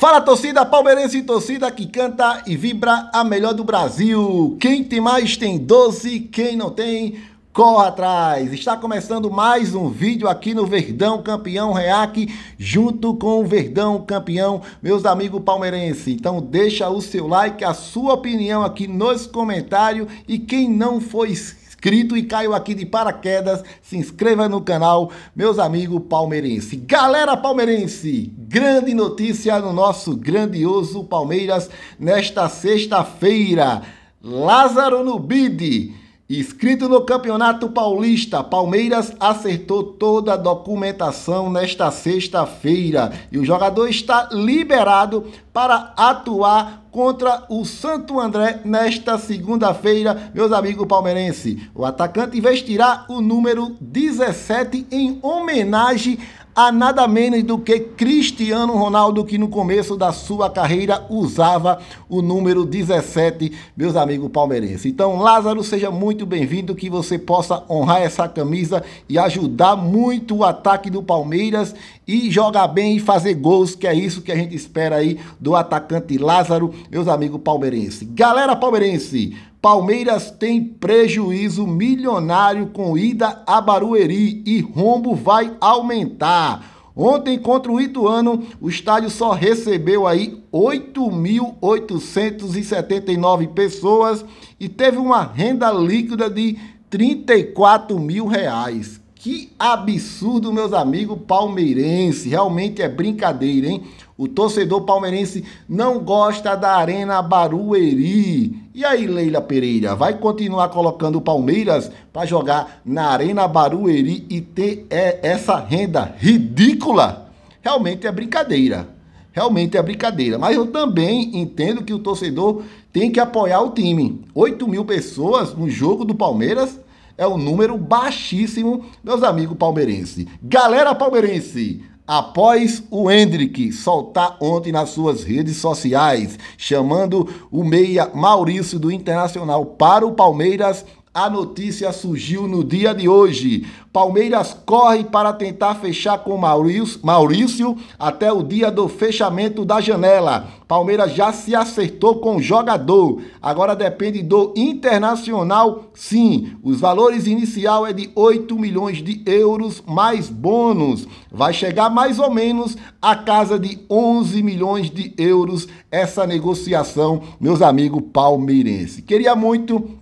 Fala torcida palmeirense, torcida que canta e vibra a melhor do Brasil. Quem tem mais tem 12, quem não tem, corre atrás. Está começando mais um vídeo aqui no Verdão Campeão Reac, junto com o Verdão Campeão, meus amigos palmeirenses. Então deixa o seu like, a sua opinião aqui nos comentários e quem não foi inscrito e caiu aqui de paraquedas, se inscreva no canal, meus amigos palmeirenses. Galera palmeirense, grande notícia no nosso grandioso Palmeiras nesta sexta-feira. Lázaro Nubide, inscrito no Campeonato Paulista, Palmeiras acertou toda a documentação nesta sexta-feira e o jogador está liberado para atuar contra o Santo André nesta segunda-feira, meus amigos palmeirenses. O atacante vestirá o número 17 em homenagem a nada menos do que Cristiano Ronaldo, que no começo da sua carreira usava o número 17, meus amigos palmeirenses. Então, Lázaro, seja muito bem-vindo, que você possa honrar essa camisa e ajudar muito o ataque do Palmeiras e jogar bem e fazer gols, que é isso que a gente espera aí do atacante Lázaro meus amigos palmeirenses. Galera palmeirense, Palmeiras tem prejuízo milionário com ida a Barueri e rombo vai aumentar. Ontem contra o Ituano, o estádio só recebeu aí 8.879 pessoas e teve uma renda líquida de 34 mil reais. Que absurdo, meus amigos palmeirense. Realmente é brincadeira, hein? O torcedor palmeirense não gosta da Arena Barueri. E aí, Leila Pereira, vai continuar colocando o Palmeiras para jogar na Arena Barueri e ter é, essa renda ridícula? Realmente é brincadeira. Realmente é brincadeira. Mas eu também entendo que o torcedor tem que apoiar o time. 8 mil pessoas no jogo do Palmeiras é um número baixíssimo, meus amigos palmeirenses. Galera palmeirense, após o Hendrick soltar ontem nas suas redes sociais, chamando o meia Maurício do Internacional para o Palmeiras, a notícia surgiu no dia de hoje. Palmeiras corre para tentar fechar com Maurício, Maurício até o dia do fechamento da janela. Palmeiras já se acertou com o jogador. Agora depende do Internacional, sim. Os valores inicial é de 8 milhões de euros mais bônus. Vai chegar mais ou menos a casa de 11 milhões de euros essa negociação, meus amigos palmeirenses. Queria muito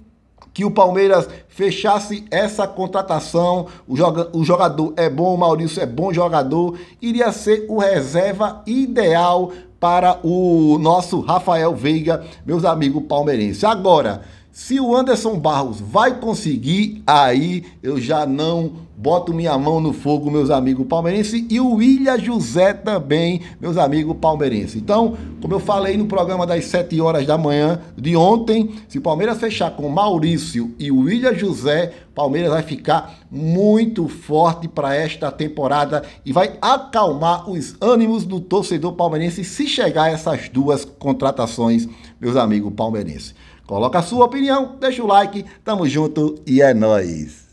que o Palmeiras fechasse essa contratação. O, joga, o jogador é bom, o Maurício é bom jogador, iria ser o reserva ideal para o nosso Rafael Veiga, meus amigos palmeirenses. Agora. Se o Anderson Barros vai conseguir, aí eu já não boto minha mão no fogo, meus amigos palmeirenses, e o William José também, meus amigos palmeirenses. Então, como eu falei no programa das 7 horas da manhã de ontem, se o Palmeiras fechar com Maurício e o William José, Palmeiras vai ficar muito forte para esta temporada e vai acalmar os ânimos do torcedor palmeirense se chegar essas duas contratações, meus amigos palmeirenses. Coloca a sua opinião, deixa o like, tamo junto e é nóis!